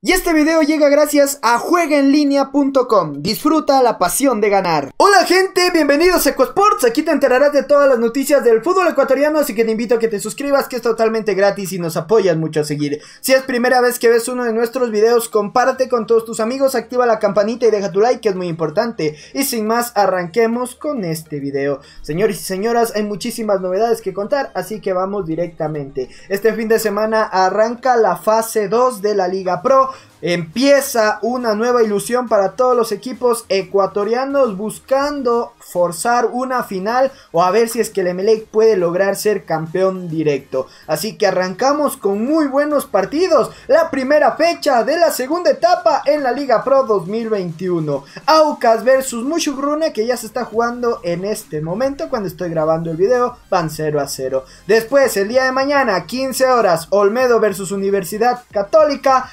Y este video llega gracias a juegaenlinea.com. Disfruta la pasión de ganar. Hola gente, bienvenidos a EcoSports. Aquí te enterarás de todas las noticias del fútbol ecuatoriano, así que te invito a que te suscribas, que es totalmente gratis y nos apoyas mucho a seguir. Si es primera vez que ves uno de nuestros videos, comparte con todos tus amigos, activa la campanita y deja tu like, que es muy importante. Y sin más, arranquemos con este video. Señores y señoras, hay muchísimas novedades que contar, así que vamos directamente. Este fin de semana arranca la fase 2 de la Liga Pro. Empieza una nueva ilusión para todos los equipos ecuatorianos buscando forzar una final o a ver si es que el Emelec puede lograr ser campeón directo. Así que arrancamos con muy buenos partidos. La primera fecha de la segunda etapa en la Liga Pro 2021. Aucas versus Mushugrune que ya se está jugando en este momento cuando estoy grabando el video. Van 0 a 0. Después el día de mañana 15 horas Olmedo versus Universidad Católica.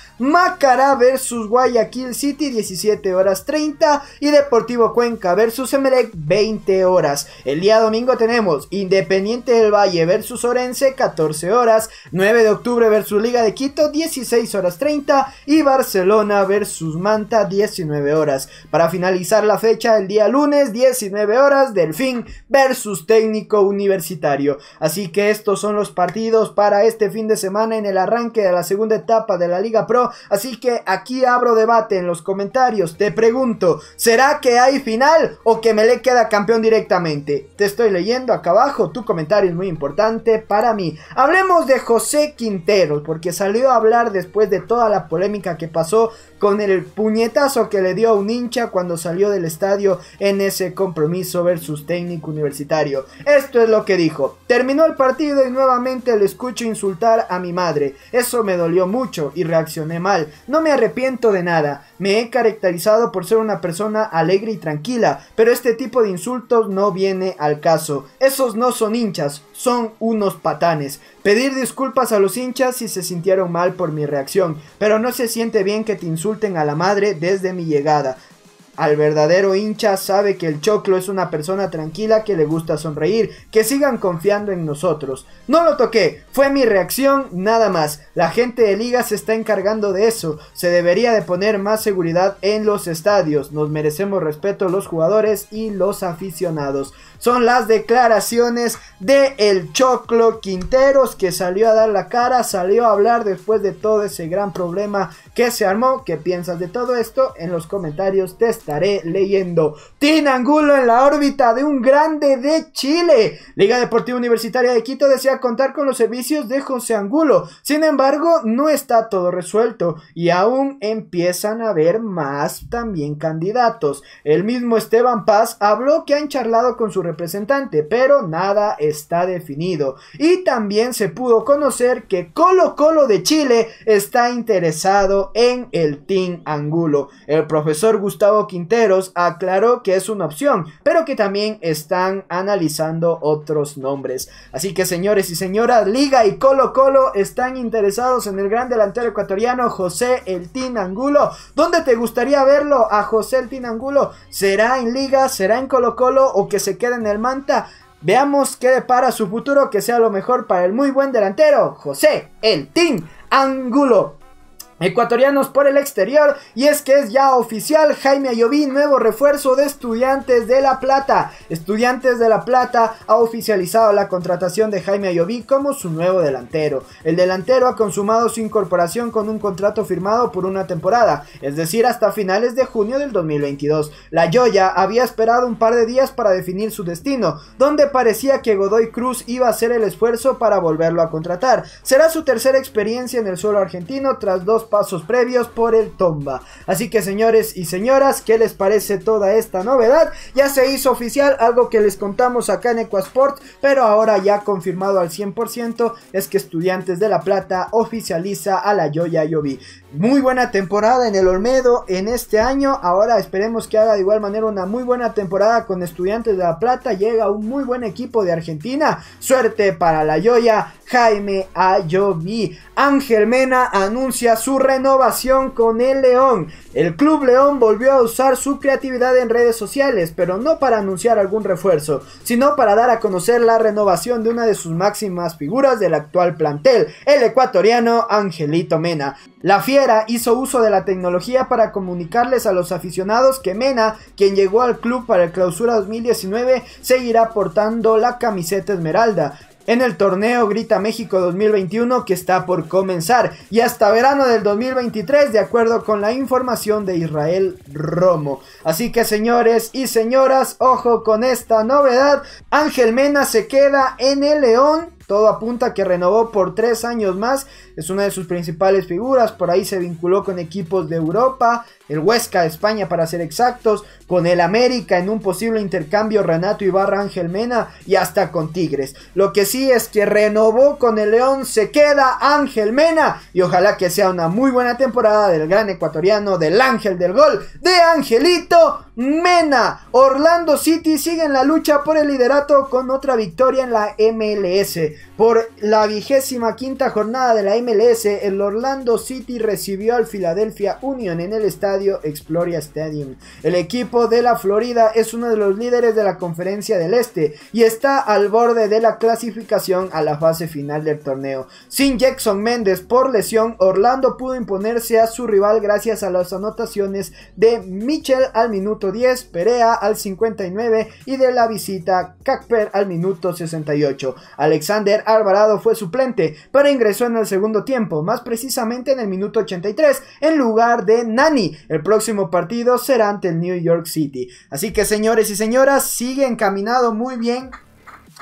Macará versus Guayaquil City 17 horas 30 y Deportivo Cuenca versus Emelec 20 horas. El día domingo tenemos Independiente del Valle versus Orense 14 horas, 9 de octubre versus Liga de Quito 16 horas 30 y Barcelona versus Manta 19 horas. Para finalizar la fecha el día lunes 19 horas Delfín versus Técnico Universitario. Así que estos son los partidos para este fin de semana en el arranque de la segunda etapa de la Liga Pro. Así que aquí abro debate en los comentarios. Te pregunto, ¿será que hay final o que me le queda campeón directamente? Te estoy leyendo acá abajo, tu comentario es muy importante para mí. Hablemos de José Quintero, porque salió a hablar después de toda la polémica que pasó con el puñetazo que le dio a un hincha cuando salió del estadio en ese compromiso versus técnico universitario. Esto es lo que dijo. Terminó el partido y nuevamente le escucho insultar a mi madre. Eso me dolió mucho y reaccioné mal. No me arrepiento de nada. Me he caracterizado por ser una persona alegre y tranquila, pero este tipo de insultos no viene al caso. Esos no son hinchas, son unos patanes. Pedir disculpas a los hinchas si se sintieron mal por mi reacción, pero no se siente bien que te insulten a la madre desde mi llegada. Al verdadero hincha sabe que el Choclo es una persona tranquila que le gusta sonreír, que sigan confiando en nosotros. No lo toqué, fue mi reacción nada más. La gente de liga se está encargando de eso, se debería de poner más seguridad en los estadios, nos merecemos respeto los jugadores y los aficionados son las declaraciones de el Choclo Quinteros que salió a dar la cara, salió a hablar después de todo ese gran problema que se armó. ¿Qué piensas de todo esto? En los comentarios te estaré leyendo. Tin Angulo en la órbita de un grande de Chile. Liga Deportiva Universitaria de Quito desea contar con los servicios de José Angulo. Sin embargo, no está todo resuelto y aún empiezan a haber más también candidatos. El mismo Esteban Paz habló que han charlado con su representante, pero nada está definido. Y también se pudo conocer que Colo Colo de Chile está interesado en el Team Angulo. El profesor Gustavo Quinteros aclaró que es una opción, pero que también están analizando otros nombres. Así que señores y señoras, Liga y Colo Colo están interesados en el gran delantero ecuatoriano José El Tin Angulo. ¿Dónde te gustaría verlo a José El Tin Angulo? ¿Será en Liga? ¿Será en Colo Colo? ¿O que se quede en el Manta. Veamos qué depara su futuro, que sea lo mejor para el muy buen delantero, José El Team Angulo. Ecuatorianos por el exterior y es que es ya oficial Jaime Ayoví, nuevo refuerzo de Estudiantes de La Plata. Estudiantes de La Plata ha oficializado la contratación de Jaime Ayoví como su nuevo delantero. El delantero ha consumado su incorporación con un contrato firmado por una temporada, es decir, hasta finales de junio del 2022. La Joya había esperado un par de días para definir su destino, donde parecía que Godoy Cruz iba a hacer el esfuerzo para volverlo a contratar. Será su tercera experiencia en el suelo argentino tras dos pasos previos por el Tomba. Así que señores y señoras, ¿qué les parece toda esta novedad? Ya se hizo oficial algo que les contamos acá en Equasport, pero ahora ya confirmado al 100% es que Estudiantes de La Plata oficializa a la Yoya Yobi. Muy buena temporada en el Olmedo en este año, ahora esperemos que haga de igual manera una muy buena temporada con Estudiantes de La Plata, llega un muy buen equipo de Argentina, suerte para la Yoya Jaime Ayobi. Ángel Mena anuncia su renovación con el León. El Club León volvió a usar su creatividad en redes sociales, pero no para anunciar algún refuerzo, sino para dar a conocer la renovación de una de sus máximas figuras del actual plantel, el ecuatoriano Angelito Mena. La Fiera hizo uso de la tecnología para comunicarles a los aficionados que Mena, quien llegó al club para el clausura 2019, seguirá portando la camiseta esmeralda en el torneo Grita México 2021 que está por comenzar y hasta verano del 2023 de acuerdo con la información de Israel Romo. Así que señores y señoras, ojo con esta novedad, Ángel Mena se queda en el León todo apunta que renovó por tres años más. Es una de sus principales figuras. Por ahí se vinculó con equipos de Europa el Huesca, España para ser exactos, con el América en un posible intercambio Renato Ibarra Ángel Mena y hasta con Tigres. Lo que sí es que renovó con el León, se queda Ángel Mena y ojalá que sea una muy buena temporada del gran ecuatoriano, del ángel del gol, de Angelito Mena. Orlando City sigue en la lucha por el liderato con otra victoria en la MLS. Por la vigésima quinta jornada de la MLS, el Orlando City recibió al Philadelphia Union en el estadio Exploria Stadium. El equipo de la Florida es uno de los líderes de la Conferencia del Este y está al borde de la clasificación a la fase final del torneo. Sin Jackson Méndez por lesión, Orlando pudo imponerse a su rival gracias a las anotaciones de Mitchell al minuto 10, Perea al 59 y de la visita Kakper al minuto 68. Alexander Alvarado fue suplente, pero ingresó en el segundo tiempo, más precisamente en el minuto 83, en lugar de Nani. El próximo partido será ante el New York City. Así que señores y señoras, sigue encaminado muy bien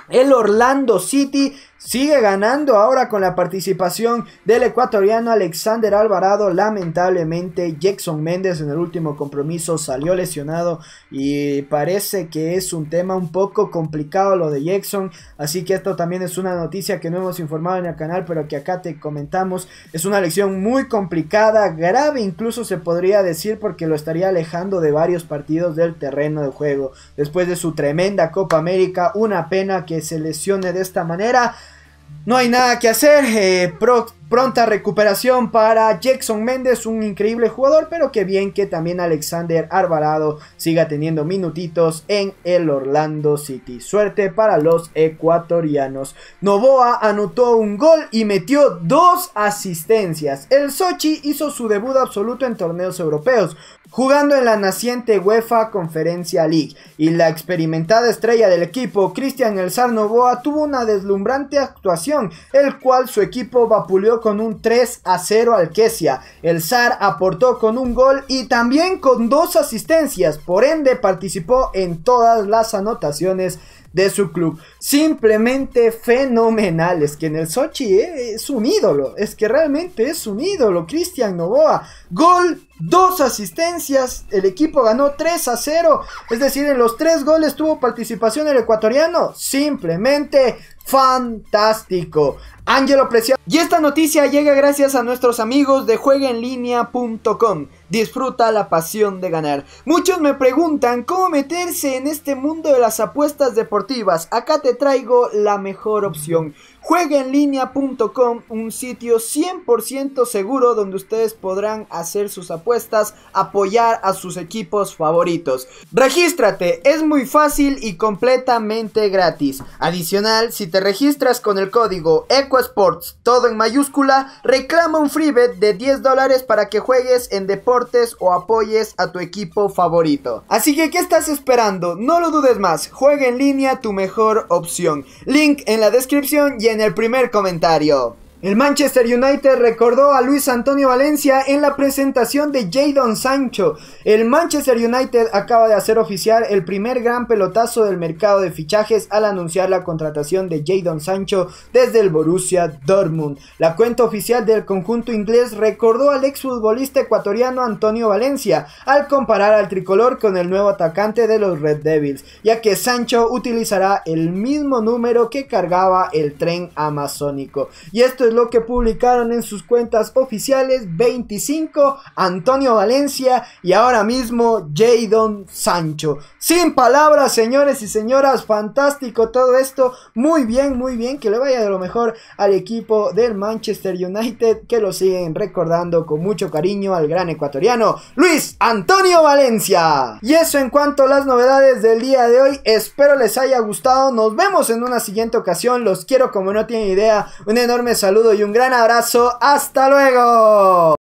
el Orlando City Sigue ganando ahora con la participación del ecuatoriano Alexander Alvarado. Lamentablemente, Jackson Méndez en el último compromiso salió lesionado y parece que es un tema un poco complicado lo de Jackson. Así que esto también es una noticia que no hemos informado en el canal, pero que acá te comentamos. Es una lección muy complicada, grave incluso se podría decir, porque lo estaría alejando de varios partidos del terreno de juego. Después de su tremenda Copa América, una pena que se lesione de esta manera. No hay nada que hacer. Eh, Pro Pronta recuperación para Jackson Méndez, un increíble jugador, pero que bien que también Alexander Arvarado siga teniendo minutitos en el Orlando City. Suerte para los ecuatorianos. Novoa anotó un gol y metió dos asistencias. El Sochi hizo su debut absoluto en torneos europeos, jugando en la naciente UEFA Conferencia League. Y la experimentada estrella del equipo, Cristian Elzar Novoa, tuvo una deslumbrante actuación, el cual su equipo vapuleó con un 3 a 0 al Kessia. El Zar aportó con un gol y también con dos asistencias, por ende participó en todas las anotaciones de su club. Simplemente fenomenal. Es que en el Sochi eh, es un ídolo. Es que realmente es un ídolo. Cristian Novoa. Gol dos asistencias, el equipo ganó 3 a 0, es decir, en los tres goles tuvo participación el ecuatoriano, simplemente fantástico. Ángelo Preciado. Y esta noticia llega gracias a nuestros amigos de jueguenlinea.com. Disfruta la pasión de ganar. Muchos me preguntan cómo meterse en este mundo de las apuestas deportivas. Acá te traigo la mejor opción. Jueguenlinea.com, un sitio 100% seguro donde ustedes podrán hacer sus apuestas, apoyar a sus equipos favoritos. Regístrate, es muy fácil y completamente gratis. Adicional, si te registras con el código EcoSports, todo en mayúscula, reclama un free bet de 10 dólares para que juegues en deportes o apoyes a tu equipo favorito. Así que, ¿qué estás esperando? No lo dudes más, juega en línea tu mejor opción. Link en la descripción y en el primer comentario. El Manchester United recordó a Luis Antonio Valencia en la presentación de Jadon Sancho. El Manchester United acaba de hacer oficial el primer gran pelotazo del mercado de fichajes al anunciar la contratación de Jadon Sancho desde el Borussia Dortmund. La cuenta oficial del conjunto inglés recordó al exfutbolista ecuatoriano Antonio Valencia al comparar al tricolor con el nuevo atacante de los Red Devils, ya que Sancho utilizará el mismo número que cargaba el tren amazónico. Y esto es lo que publicaron en sus cuentas oficiales 25 Antonio Valencia y ahora mismo Jadon Sancho. Sin palabras, señores y señoras, fantástico todo esto. Muy bien, muy bien, que le vaya de lo mejor al equipo del Manchester United que lo siguen recordando con mucho cariño al gran ecuatoriano Luis Antonio Valencia. Y eso en cuanto a las novedades del día de hoy. Espero les haya gustado. Nos vemos en una siguiente ocasión. Los quiero como no tienen idea. Un enorme saludo y un gran abrazo. ¡Hasta luego!